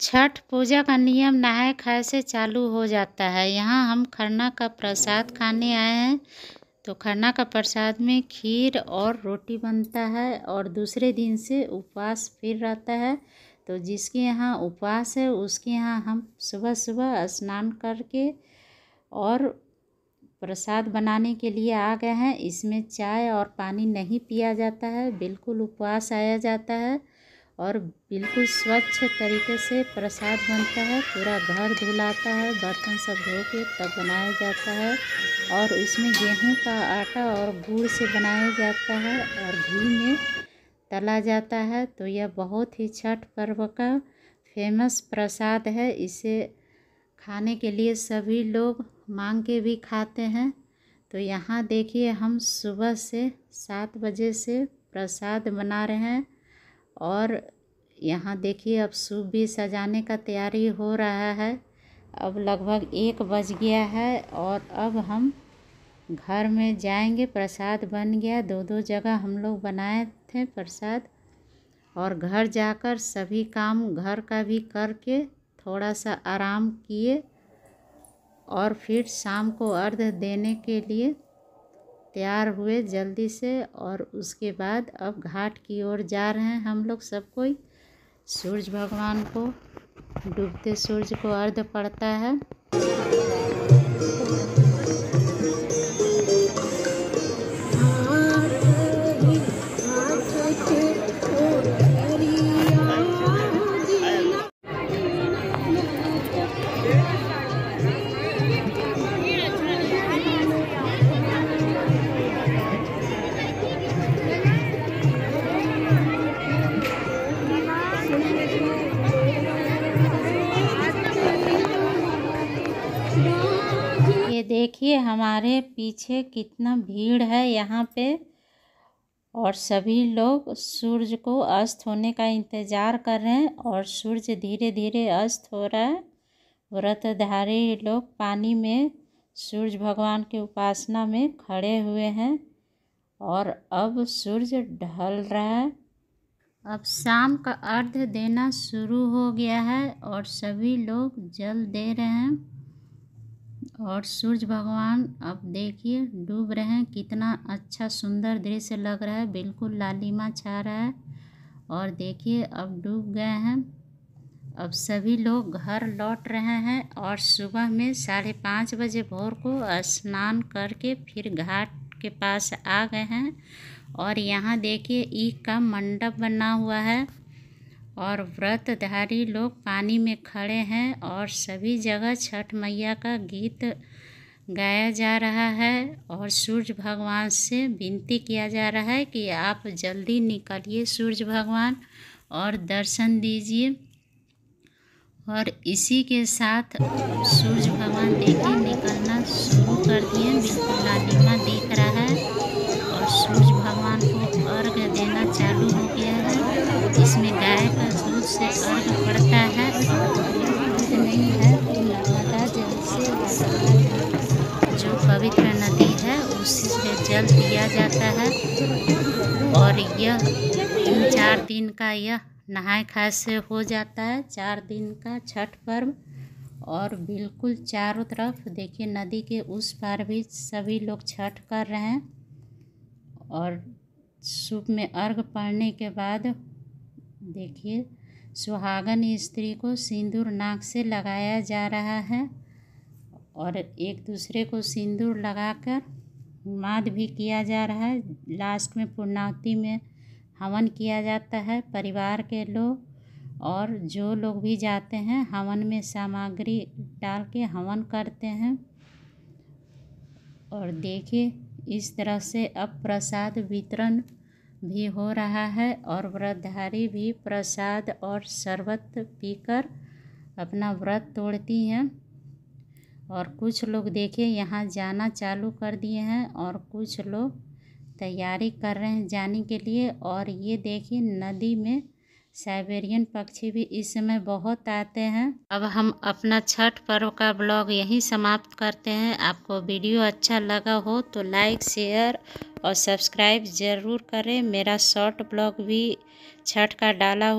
छठ पूजा का नियम नहाय खाय से चालू हो जाता है यहाँ हम खरना का प्रसाद खाने आए हैं तो खरना का प्रसाद में खीर और रोटी बनता है और दूसरे दिन से उपवास फिर रहता है तो जिसके यहाँ उपवास है उसके यहाँ हम सुबह सुबह स्नान करके और प्रसाद बनाने के लिए आ गए हैं इसमें चाय और पानी नहीं पिया जाता है बिल्कुल उपवास आया जाता है और बिल्कुल स्वच्छ तरीके से प्रसाद बनता है पूरा घर धुलाता है बर्तन सब धो के तब बनाया जाता है और उसमें गेहूं का आटा और गुड़ से बनाया जाता है और घी में तला जाता है तो यह बहुत ही छठ पर्व का फेमस प्रसाद है इसे खाने के लिए सभी लोग मांग के भी खाते हैं तो यहाँ देखिए हम सुबह से सात बजे से प्रसाद बना रहे हैं और यहाँ देखिए अब सूप भी सजाने का तैयारी हो रहा है अब लगभग एक बज गया है और अब हम घर में जाएंगे प्रसाद बन गया दो दो जगह हम लोग बनाए थे प्रसाद और घर जाकर सभी काम घर का भी करके थोड़ा सा आराम किए और फिर शाम को अर्ध देने के लिए तैयार हुए जल्दी से और उसके बाद अब घाट की ओर जा रहे हैं हम लोग सब कोई सूर्य भगवान को डूबते सूर्य को अर्घ पड़ता है देखिए हमारे पीछे कितना भीड़ है यहाँ पे और सभी लोग सूर्य को अस्त होने का इंतज़ार कर रहे हैं और सूर्य धीरे धीरे अस्त हो रहा है व्रतधारी लोग पानी में सूरज भगवान की उपासना में खड़े हुए हैं और अब सूर्य ढल रहा है अब शाम का अर्ध देना शुरू हो गया है और सभी लोग जल दे रहे हैं और सूरज भगवान अब देखिए डूब रहे हैं कितना अच्छा सुंदर दृश्य लग रहा है बिल्कुल लालिमा छा रहा है और देखिए अब डूब गए हैं अब सभी लोग घर लौट रहे हैं और सुबह में साढ़े पाँच बजे भोर को स्नान करके फिर घाट के पास आ गए हैं और यहाँ देखिए ईख का मंडप बना हुआ है और व्रतधारी लोग पानी में खड़े हैं और सभी जगह छठ मैया का गीत गाया जा रहा है और सूर्य भगवान से विनती किया जा रहा है कि आप जल्दी निकलिए सूर्य भगवान और दर्शन दीजिए और इसी के साथ सूर्य भगवान देखिए निकलना शुरू कर दिए बिल्कुल लालिमा पड़ता है जो पवित्र नदी है उसी से जल दिया जाता है और यह तीन चार दिन का यह नहाय खाय से हो जाता है चार दिन का छठ पर्व और बिल्कुल चारों तरफ देखिए नदी के उस पार भी सभी लोग छठ कर रहे हैं और सुबह में अर्घ पड़ने के बाद देखिए सुहागन स्त्री को सिंदूर नाक से लगाया जा रहा है और एक दूसरे को सिंदूर लगाकर माद भी किया जा रहा है लास्ट में पूर्णावती में हवन किया जाता है परिवार के लोग और जो लोग भी जाते हैं हवन में सामग्री डाल के हवन करते हैं और देखिए इस तरह से अब प्रसाद वितरण भी हो रहा है और व्रतधारी भी प्रसाद और शरबत पीकर अपना व्रत तोड़ती हैं और कुछ लोग देखिए यहाँ जाना चालू कर दिए हैं और कुछ लोग तैयारी कर रहे हैं जाने के लिए और ये देखिए नदी में साइबेरियन पक्षी भी इस समय बहुत आते हैं अब हम अपना छठ पर्व का ब्लॉग यहीं समाप्त करते हैं आपको वीडियो अच्छा लगा हो तो लाइक शेयर और सब्सक्राइब ज़रूर करें मेरा शॉर्ट ब्लॉग भी छठ का डाला हुआ